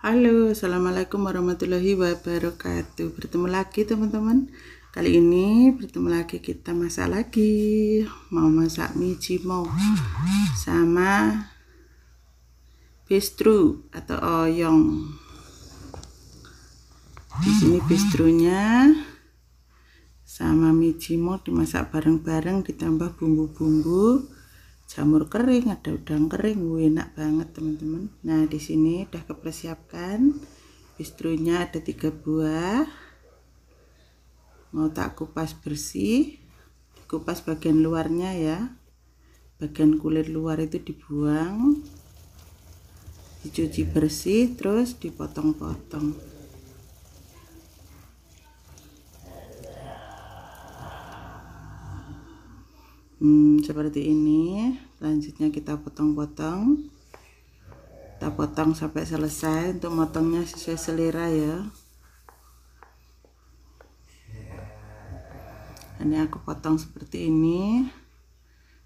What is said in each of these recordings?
Halo, Assalamualaikum warahmatullahi wabarakatuh Bertemu lagi teman-teman Kali ini bertemu lagi kita masak lagi Mau masak mie cimo Sama Bistru atau oyong Di sini bistrunya Sama mie cimo dimasak bareng-bareng Ditambah bumbu-bumbu jamur kering ada udang kering enak banget teman-teman nah di sini udah kepersiapkan bistronya ada tiga buah mau tak kupas bersih kupas bagian luarnya ya bagian kulit luar itu dibuang dicuci bersih terus dipotong-potong hmm seperti ini selanjutnya kita potong-potong kita potong sampai selesai untuk motongnya sesuai selera ya ini aku potong seperti ini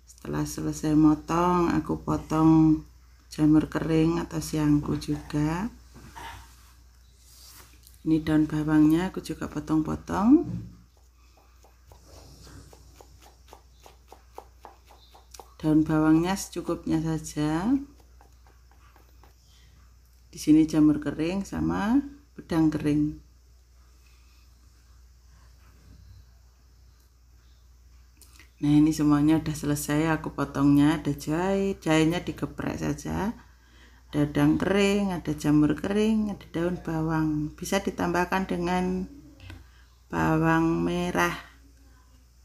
setelah selesai motong aku potong jamur kering atau siangku juga ini daun bawangnya aku juga potong-potong daun bawangnya secukupnya saja di sini jamur kering sama pedang kering nah ini semuanya udah selesai aku potongnya ada jahe jahenya digeprek saja ada daun kering ada jamur kering ada daun bawang bisa ditambahkan dengan bawang merah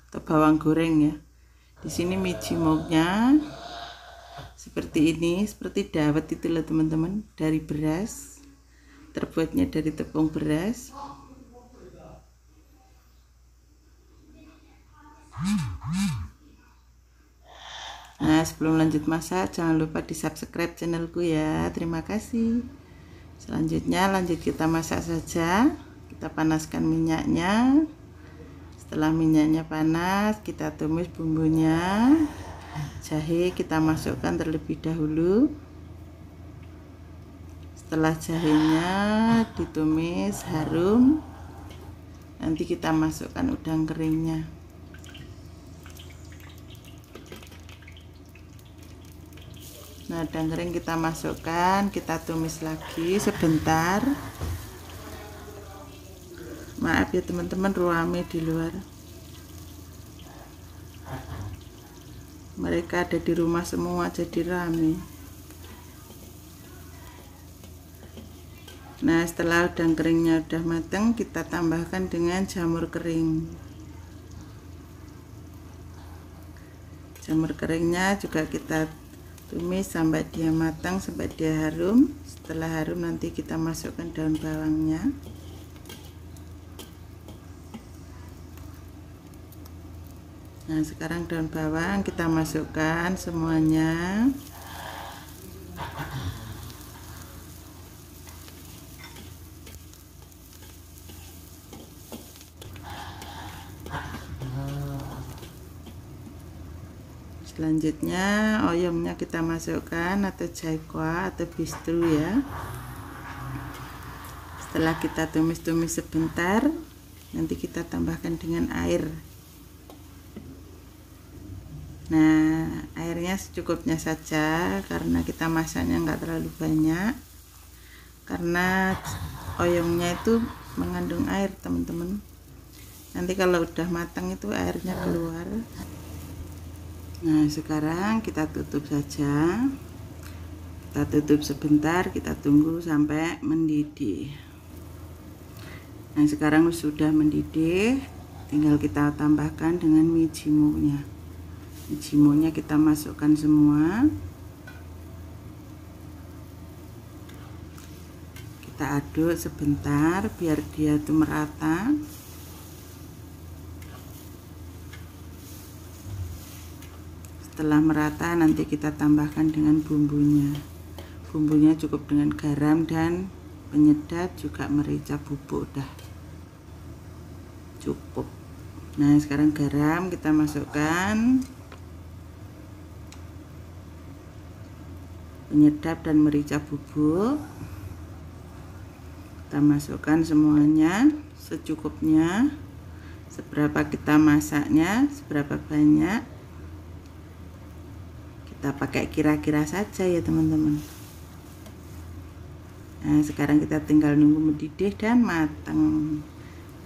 atau bawang goreng ya di sini mejimoknya seperti ini seperti dawet itulah teman-teman dari beras terbuatnya dari tepung beras Nah, sebelum lanjut masak, jangan lupa di subscribe channelku ya. Terima kasih. Selanjutnya, lanjut kita masak saja. Kita panaskan minyaknya setelah minyaknya panas kita tumis bumbunya jahe kita masukkan terlebih dahulu setelah jahenya ditumis harum nanti kita masukkan udang keringnya nah udang kering kita masukkan kita tumis lagi sebentar maaf ya teman-teman ruame di luar mereka ada di rumah semua jadi rame nah setelah udang keringnya udah mateng kita tambahkan dengan jamur kering jamur keringnya juga kita tumis sampai dia matang sampai dia harum setelah harum nanti kita masukkan daun bawangnya nah sekarang daun bawang kita masukkan semuanya selanjutnya oyomnya kita masukkan atau jaikwa atau bistro ya setelah kita tumis-tumis sebentar nanti kita tambahkan dengan air nah airnya secukupnya saja karena kita masaknya nggak terlalu banyak karena oyongnya itu mengandung air teman-teman nanti kalau udah matang itu airnya keluar nah sekarang kita tutup saja kita tutup sebentar kita tunggu sampai mendidih nah sekarang sudah mendidih tinggal kita tambahkan dengan mijimunya jimonya kita masukkan semua kita aduk sebentar biar dia itu merata setelah merata nanti kita tambahkan dengan bumbunya bumbunya cukup dengan garam dan penyedap juga merica bubuk dah cukup nah sekarang garam kita masukkan penyedap dan merica bubuk kita masukkan semuanya secukupnya seberapa kita masaknya seberapa banyak kita pakai kira-kira saja ya teman-teman nah sekarang kita tinggal nunggu mendidih dan matang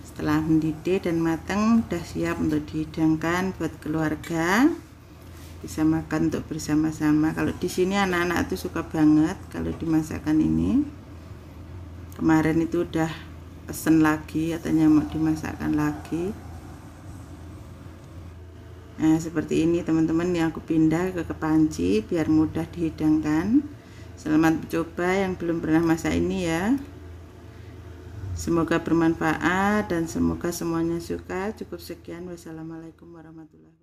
setelah mendidih dan matang sudah siap untuk dihidangkan buat keluarga bisa makan untuk bersama-sama kalau di sini anak-anak tuh suka banget kalau dimasakkan ini kemarin itu udah pesen lagi katanya mau dimasakkan lagi nah seperti ini teman-teman yang aku pindah ke, ke panci biar mudah dihidangkan selamat mencoba yang belum pernah masak ini ya semoga bermanfaat dan semoga semuanya suka cukup sekian wassalamualaikum warahmatullahi wabarakatuh